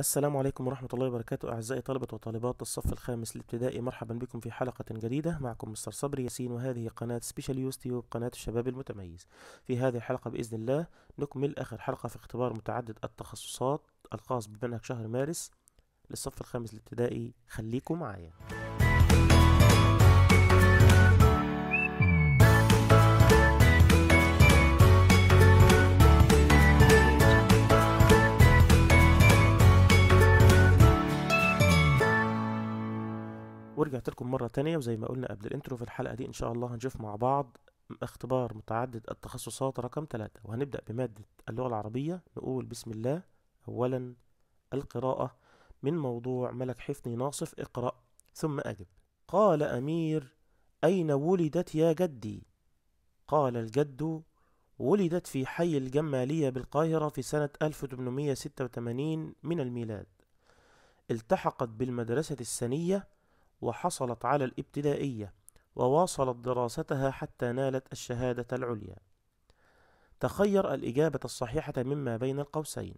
السلام عليكم ورحمة الله وبركاته أعزائي طلبة وطالبات الصف الخامس الابتدائي مرحبا بكم في حلقة جديدة معكم مستر صبري ياسين وهذه قناة سبيشال يوستيوب قناة الشباب المتميز في هذه الحلقة بإذن الله نكمل آخر حلقة في اختبار متعدد التخصصات الخاص بمنهج شهر مارس للصف الخامس الابتدائي خليكم معايا ورجعت لكم مرة تانية وزي ما قلنا قبل الانترو في الحلقة دي ان شاء الله هنشوف مع بعض اختبار متعدد التخصصات رقم ثلاثة وهنبدأ بمادة اللغة العربية نقول بسم الله أولا القراءة من موضوع ملك حفني ناصف اقرأ ثم أجب قال أمير أين ولدت يا جدي؟ قال الجد ولدت في حي الجمالية بالقاهرة في سنة 1886 من الميلاد التحقت بالمدرسة السنية وحصلت على الابتدائية وواصلت دراستها حتى نالت الشهادة العليا تخير الإجابة الصحيحة مما بين القوسين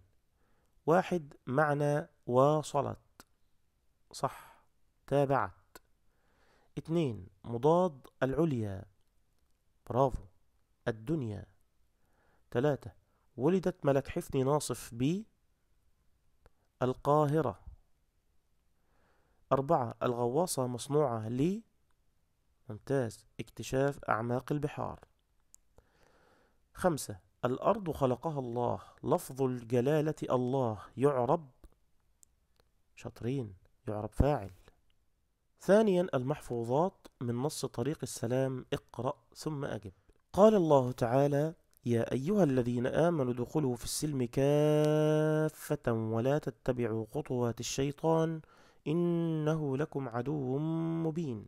واحد معنى واصلت صح تابعت اثنين مضاد العليا برافو الدنيا ثلاثة ولدت ملك حفني ناصف ب القاهرة أربعة الغواصة مصنوعة ل ممتاز اكتشاف أعماق البحار خمسة الأرض خلقها الله لفظ الجلالة الله يعرب شاطرين يعرب فاعل ثانيا المحفوظات من نص طريق السلام اقرأ ثم أجب قال الله تعالى يا أيها الذين آمنوا ادخلوا في السلم كافة ولا تتبعوا خطوات الشيطان إنه لكم عدو مبين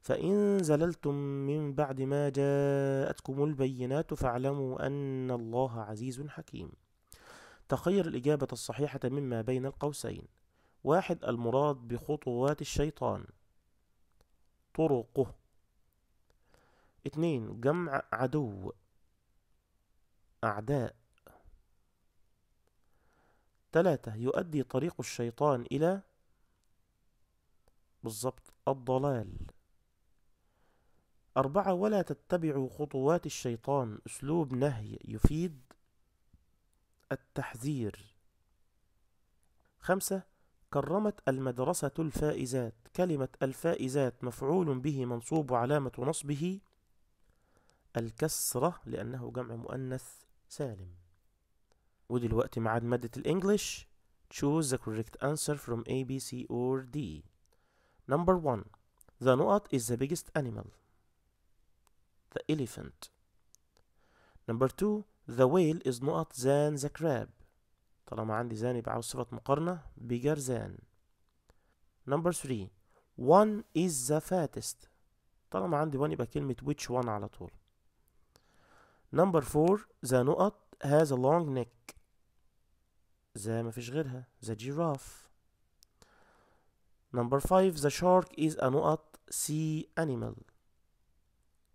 فإن زللتم من بعد ما جاءتكم البينات فاعلموا أن الله عزيز حكيم تخير الإجابة الصحيحة مما بين القوسين واحد المراد بخطوات الشيطان طرقه اثنين جمع عدو أعداء ثلاثة يؤدي طريق الشيطان إلى بالظبط الضلال أربعة ولا تتبعوا خطوات الشيطان أسلوب نهي يفيد التحذير خمسة كرمت المدرسة الفائزات كلمة الفائزات مفعول به منصوب وعلامة نصبه الكسرة لأنه جمع مؤنث سالم ودلوقتي معاد مادة الإنجليش choose the correct answer from A, B, C or D Number one, The nuat is the biggest animal The elephant Number two, The whale is nuat than the crab طالما عندي زاني يبقى صفة مقارنة bigger than Number three, One is the fattest طالما عندي one يبقى كلمة which one على طول Number four, The نقط has a long neck ما فيش غيرها The giraffe Number 5 The shark is a not sea animal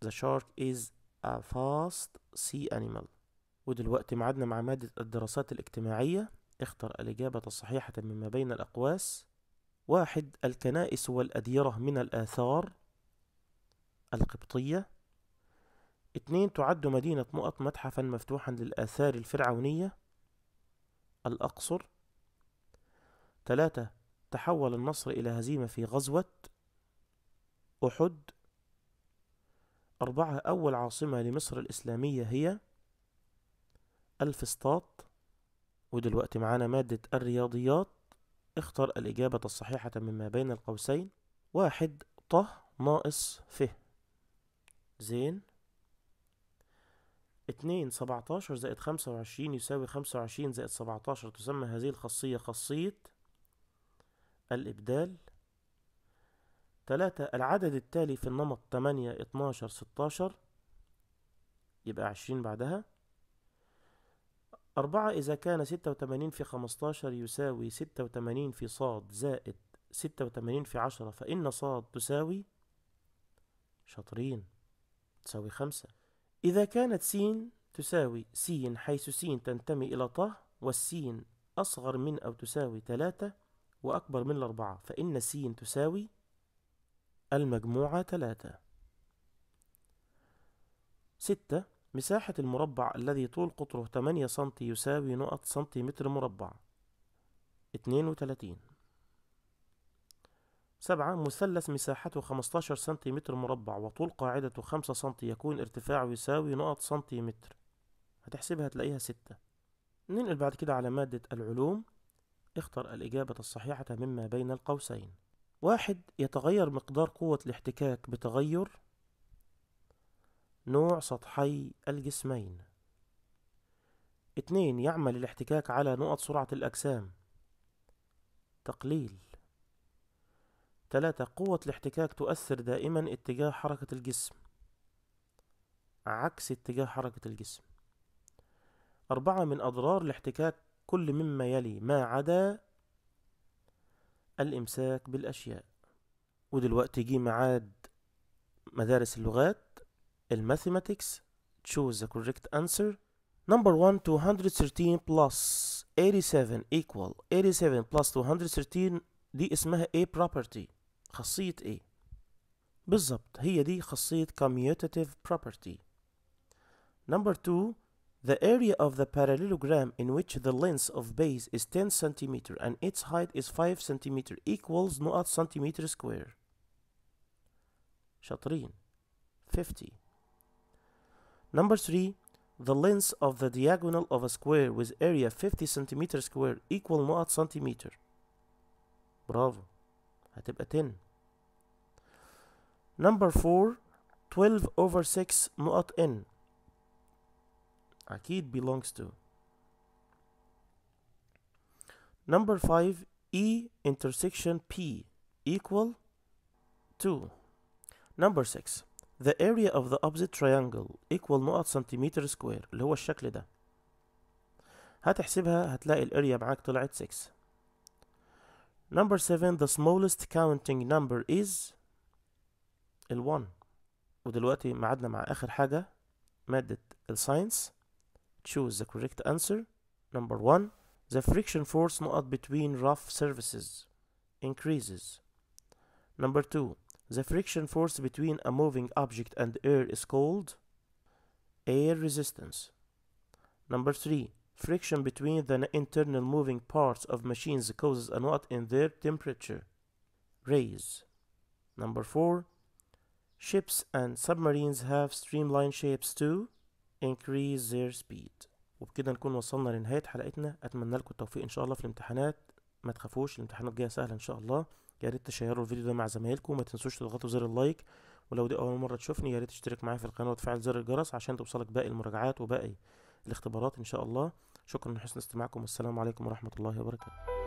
The shark is a fast sea animal ودلوقتي معدنا مع مادة الدراسات الاجتماعية اختر الإجابة الصحيحة مما بين الأقواس واحد الكنائس والأديرة من الآثار القبطية اتنين تعد مدينة نقط متحفا مفتوحا للآثار الفرعونية الأقصر ثلاثة تحول النصر إلى هزيمة في غزوة أحد أربعة أول عاصمة لمصر الإسلامية هي الفسطاط ودلوقتي معانا مادة الرياضيات اختر الإجابة الصحيحة مما بين القوسين واحد طه ناقص ف زين اتنين سبعتاشر زائد خمسة وعشرين يساوي خمسة وعشرين زائد سبعتاشر تسمى هذه الخاصية خاصية الإبدال ثلاثة العدد التالي في النمط تمانية اتناشر ستاشر يبقى عشرين بعدها أربعة إذا كان ستة وتمانين في خمستاشر يساوي ستة وتمانين في صاد زائد ستة وتمانين في عشرة فإن صاد تساوي شاطرين تساوي خمسة إذا كانت س تساوي س حيث س تنتمي إلى ط والسين أصغر من أو تساوي ثلاثة وأكبر من الأربعة فإن س تساوي المجموعة ثلاثة ستة مساحة المربع الذي طول قطره 8 سنتي يساوي نقط سنتيمتر مربع 32 سبعة مثلث مساحته 15 سنتيمتر مربع وطول قاعدته 5 سنتي يكون ارتفاعه يساوي نقط سنتيمتر هتحسبها تلاقيها ستة ننقل بعد كده على مادة العلوم اختر الإجابة الصحيحة مما بين القوسين واحد يتغير مقدار قوة الاحتكاك بتغير نوع سطحي الجسمين اتنين يعمل الاحتكاك على نقط سرعة الأجسام تقليل تلاتة قوة الاحتكاك تؤثر دائما اتجاه حركة الجسم عكس اتجاه حركة الجسم أربعة من أضرار الاحتكاك كل مما يلي ما عدا الإمساك بالأشياء ودلوقتي جه معاد مدارس اللغات الماثيماتيكس choose the correct answer number 1 213 plus 87 equal 87 plus 213 دي اسمها A property خاصية A بالظبط هي دي خاصية commutative property number 2 The area of the parallelogram in which the length of base is 10 cm and its height is 5 cm equals noat centimeter square. Shatrin, 50 Number 3 The length of the diagonal of a square with area 50 cm square equal نقط centimeter. Bravo, هتبقى 10 Number 4 12 over 6 noat n Akid belongs to. Number 5 E intersection P equal 2. Number 6 the area of the opposite triangle equal نقط سنتيمتر square. اللي هو الشكل ده هتحسبها هتلاقي الاريا معاك طلعت 6 Number 7 the smallest counting number is ال 1 ودلوقتي معادنا مع اخر حاجة مادة الساينس Choose the correct answer. Number 1. The friction force not between rough surfaces increases. Number 2. The friction force between a moving object and air is called air resistance. Number 3. Friction between the internal moving parts of machines causes a knot in their temperature. Raise. Number 4. Ships and submarines have streamlined shapes too. increase their speed وبكده نكون وصلنا لنهاية حلقتنا أتمنى لكم التوفيق إن شاء الله في الامتحانات ما تخافوش الامتحانات جاية سهلة إن شاء الله يا ريت تشيروا الفيديو ده مع زمايلكم وما تنسوش تضغطوا زر اللايك ولو دي أول مرة تشوفني يا ريت تشترك معايا في القناة وتفعل زر الجرس عشان توصلك باقي المراجعات وباقي الاختبارات إن شاء الله شكرا لحسن استماعكم والسلام عليكم ورحمة الله وبركاته